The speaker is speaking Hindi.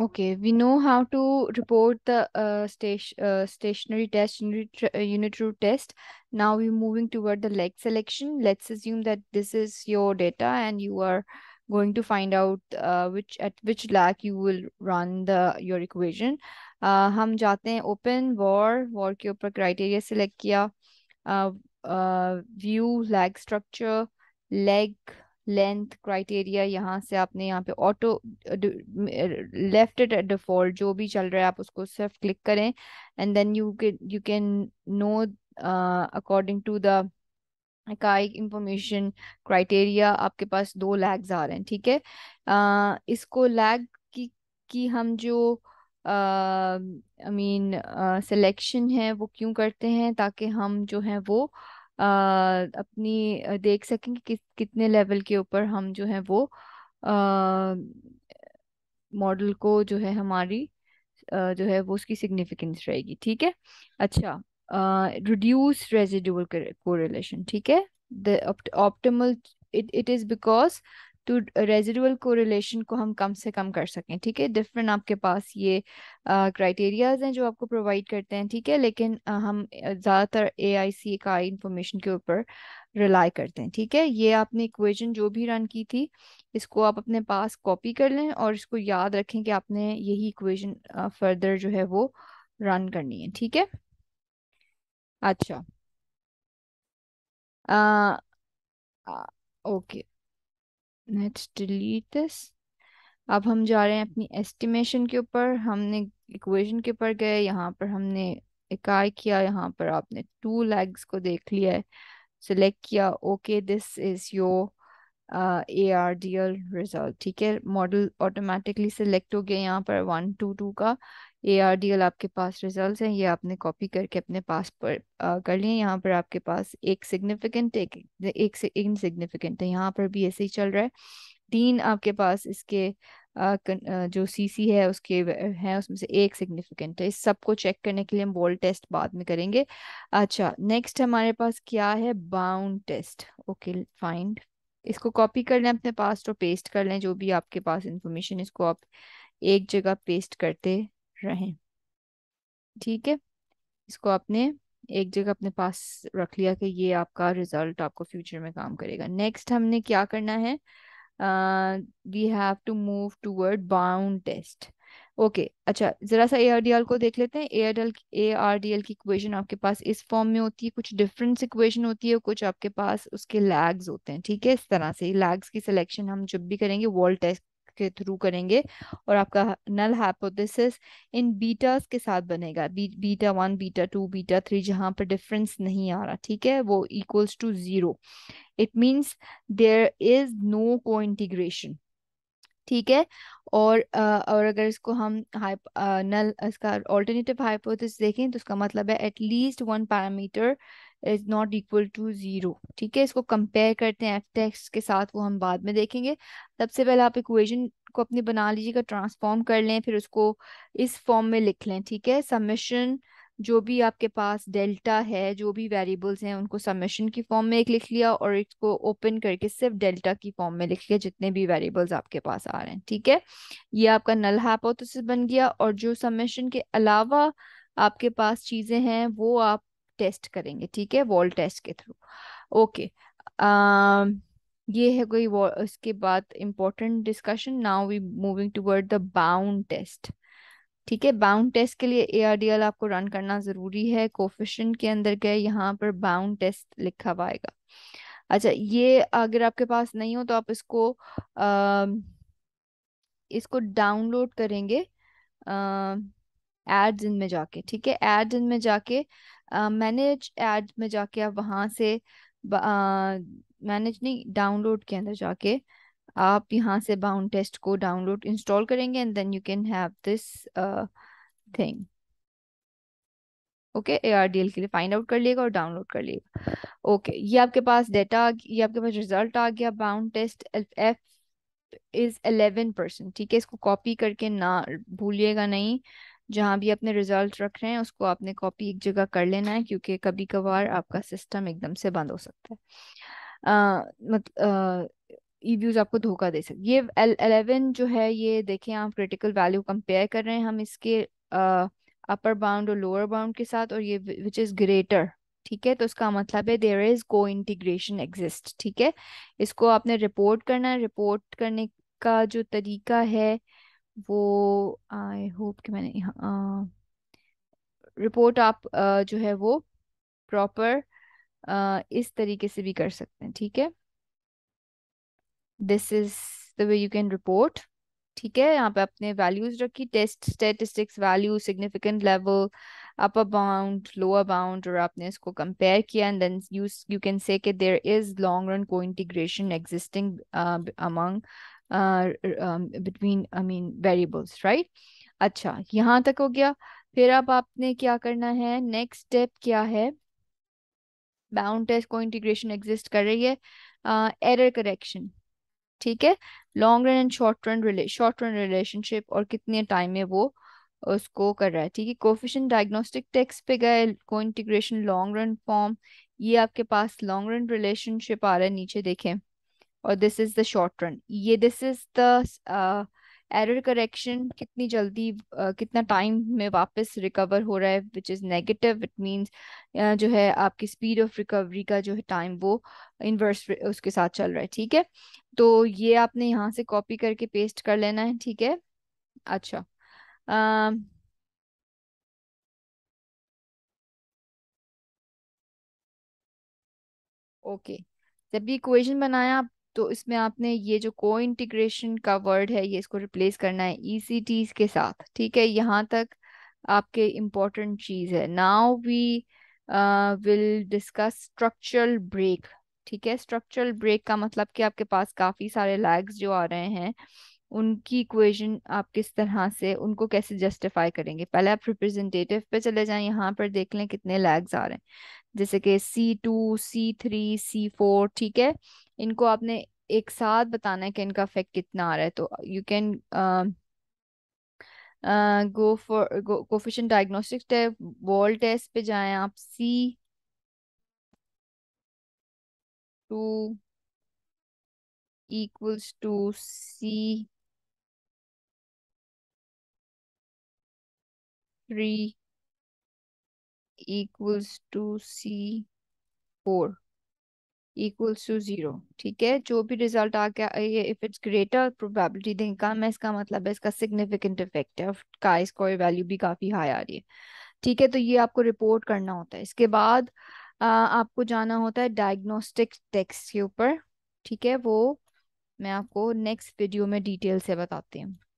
Okay, we know how to report the uh, station, uh, stationary test, unit, route uh, unit root test. Now we're moving toward the leg selection. Let's assume that this is your data and you are going to find out uh, which at which lag you will run the your equation. Uh, हम जाते हैं open war war के ऊपर criteria select किया uh, uh, view lag structure leg length criteria यहाँ से आपने यहाँ पे ऑटो लेफ्ट एट डिफॉल्ट जो भी चल रहा है आप उसको सिर्फ क्लिक करें and then you can you can know according to the Akaike information criteria आपके पास दो लैग्स आ रहे हैं ठीक है uh, इसको लैग की की हम जो आई मीन सिलेक्शन है वो क्यों करते हैं ताकि हम जो है वो अपनी देख सकें कि, कितने लेवल के ऊपर हम जो है वो मॉडल को जो है हमारी जो है वो उसकी सिग्निफिकेंस रहेगी ठीक है अच्छा रिड्यूस रेजिडुअल कोरिलेशन ठीक है the optimal it it is because तो रेजिडुअल कोरिलेशन को हम कम से कम कर सकें ठीक है डिफरेंट आपके पास ये क्राइटेरियाज हैं जो आपको प्रोवाइड करते हैं ठीक है लेकिन आ, हम ज़्यादातर ए आई सी का इंफॉर्मेशन के ऊपर रिलाई करते हैं ठीक है ये आपने इक्वेशन जो भी रन की थी इसको आप अपने पास कॉपी कर लें और इसको याद रखें कि आपने यही इक्वेशन फर्दर जो है वो रन करनी है ठीक है अच्छा आ, आ, ओके लेट्स डिलीट दिस अब हम जा रहे हैं अपनी एस्टिमेशन के ऊपर हमने इक्वेशन के ऊपर गए यहाँ पर हमने इकाई किया यहाँ पर आपने टू लेग्स को देख लिया है सिलेक्ट किया okay this is your A R D L result ठीक है मॉडल ऑटोमेटिकली सिलेक्ट हो गया यहाँ पर वन टू टू का ए आर डी एल आपके पास रिजल्ट हैं ये आपने कॉपी करके अपने पास पर आ, uh, कर लिए यहाँ पर आपके पास एक सिग्निफिकेंट एक एक से इनसिग्निफिकेंट है यहाँ पर भी ऐसे ही चल रहा है तीन आपके पास इसके आ, uh, uh, जो सीसी है उसके हैं उसमें से एक सिग्निफिकेंट है इस सबको चेक करने के लिए हम बोल टेस्ट बाद में करेंगे अच्छा नेक्स्ट हमारे पास क्या है बाउंड टेस्ट ओके फाइंड इसको कॉपी कर लें अपने पास और पेस्ट कर लें जो भी आपके पास इंफॉर्मेशन इसको आप एक जगह पेस्ट करते रहें ठीक है इसको आपने एक जगह अपने पास रख लिया कि ये आपका रिजल्ट आपको फ्यूचर में काम करेगा नेक्स्ट हमने क्या करना है we have to move toward bound test okay अच्छा जरा सा एआरडीएल को देख लेते हैं एआरडीएल एआरडीएल की इक्वेशन आपके पास इस फॉर्म में होती है कुछ डिफरेंस इक्वेशन होती है कुछ आपके पास उसके लैग्स होते हैं ठीक है इस तरह से लैग्स की सिलेक्शन हम जब भी करेंगे वॉल टेस्ट के थ्रू करेंगे और आपका नल हाइपोथेसिस इन बीटास के साथ बनेगा बी, beta one beta two beta three जहाँ पर डिफरेंस नहीं आ रहा ठीक है वो equals to zero it means there is no cointegration ठीक है और और अगर इसको हम हाइप नल इसका ऑल्टरनेटिव हाइपोथिस देखें तो उसका मतलब है at least one parameter is not equal to zero ठीक है इसको कंपेयर करते हैं एफ टेक्स के साथ वो हम बाद में देखेंगे सबसे पहले आप इक्वेशन को अपनी बना लीजिएगा ट्रांसफॉर्म कर लें फिर उसको इस फॉर्म में लिख लें ठीक है सबमिशन जो भी आपके पास डेल्टा है जो भी वेरिएबल्स हैं उनको सबमिशन की फॉर्म में एक लिख लिया और इसको ओपन करके सिर्फ डेल्टा की फॉर्म में लिख लिया जितने भी वेरिएबल्स आपके पास आ रहे हैं ठीक है ये आपका नल हाइपोथेसिस बन गया और जो समेशन के अलावा आपके पास चीजें हैं वो आप टेस्ट करेंगे ठीक है वॉल टेस्ट के थ्रू ओके ये है कोई इसके बाद important discussion now we moving toward the bound test ठीक है बाउंड टेस्ट के लिए एआरडीएल आपको रन करना जरूरी है कोफिशन के अंदर गए यहाँ पर बाउंड टेस्ट लिखा हुआ आएगा अच्छा ये अगर आपके पास नहीं हो तो आप इसको आ, इसको डाउनलोड करेंगे एड्स इन में जाके ठीक है एड्स इन में जाके मैनेज एड में जाके आप वहां से मैनेज नहीं डाउनलोड के अंदर जाके आप यहाँ से बाउंड टेस्ट को डाउनलोड इंस्टॉल करेंगे and then you can have this thing okay A R D L के लिए फाइंड आउट कर लिएगा और डाउनलोड कर लिएगा ओके okay, ये आपके पास डेटा ये आपके पास रिजल्ट आ गया bound test F is eleven percent ठीक है इसको कॉपी करके ना भूलिएगा नहीं जहाँ भी अपने रिजल्ट रख रहे हैं उसको आपने कॉपी एक जगह कर लेना है क्योंकि कभी कभार आपका सिस्टम एकदम से बंद हो सकता है uh, मत, uh, ई e व्यूज आपको धोखा दे सकते ये अलेवन जो है ये देखें आप क्रिटिकल वैल्यू कंपेयर कर रहे हैं हम इसके अपर बाउंड और लोअर बाउंड के साथ और ये विच इज ग्रेटर ठीक है तो इसका मतलब है देयर इज को इंटीग्रेशन एग्जिस्ट ठीक है इसको आपने रिपोर्ट करना है रिपोर्ट करने का जो तरीका है वो आई होप कि मैंने रिपोर्ट आप आ, जो है वो प्रॉपर इस तरीके से भी कर सकते हैं ठीक है this is the way you can report ठीक है यहाँ पे आपने वैल्यूज रखी test statistics value significant level upper bound lower bound और आपने इसको कंपेयर किया and then you you can say के there is long run cointegration existing among between I mean variables right अच्छा यहाँ तक हो गया फिर अब आपने क्या करना है नेक्स्ट स्टेप क्या है बाउंड टेस्ट को इंटीग्रेशन एग्जिस्ट कर रही है एरर uh, करेक्शन ठीक है long run and short run short run relationship और कितने टाइम में वो उसको कर रहा है ठीक है कोफिशन डायग्नोस्टिक टेक्स्ट पे गए को इंटीग्रेशन लॉन्ग रन फॉर्म ये आपके पास लॉन्ग रन रिलेशनशिप आ रहा है नीचे देखें और this is the short run ये this is the error correction कितनी जल्दी uh, कितना टाइम में वापस रिकवर हो रहा है which is negative it means जो है आपकी स्पीड ऑफ रिकवरी का जो है टाइम वो इन्वर्स उसके साथ चल रहा है ठीक है तो ये आपने यहाँ से कॉपी करके पेस्ट कर लेना है ठीक है अच्छा uh, ओके जब भी इक्वेशन बनाया आप तो इसमें आपने ये जो को इंटीग्रेशन का वर्ड है ये इसको रिप्लेस करना है ई e के साथ ठीक है यहाँ तक आपके इम्पोर्टेंट चीज़ है now we will discuss structural break ठीक है स्ट्रक्चरल ब्रेक का मतलब कि आपके पास काफ़ी सारे लैग्स जो आ रहे हैं उनकी इक्वेशन आप किस तरह से उनको कैसे जस्टिफाई करेंगे पहले आप रिप्रेजेंटेटिव पे चले जाएं यहाँ पर देख लें कितने लैग्स आ रहे हैं जैसे कि C two C three C four ठीक है इनको आपने एक साथ बताना है कि इनका इफेक्ट कितना आ रहा है तो you can go for coefficient diagnostic test Wald test पे जाएं आप C two equals to C three equals to C four equals to zero ठीक है जो भी रिजल्ट आ गया ये इफ इट्स ग्रेटर प्रोबेबिलिटी देंगे कम है इसका मतलब है इसका सिग्निफिकेंट इफेक्ट है का स्कोर वैल्यू भी काफ़ी हाई आ रही है ठीक है तो ये आपको रिपोर्ट करना होता है इसके बाद आ, आपको जाना होता है डायग्नोस्टिक टेक्स्ट के ऊपर ठीक है वो मैं आपको नेक्स्ट वीडियो में डिटेल से बताती हूँ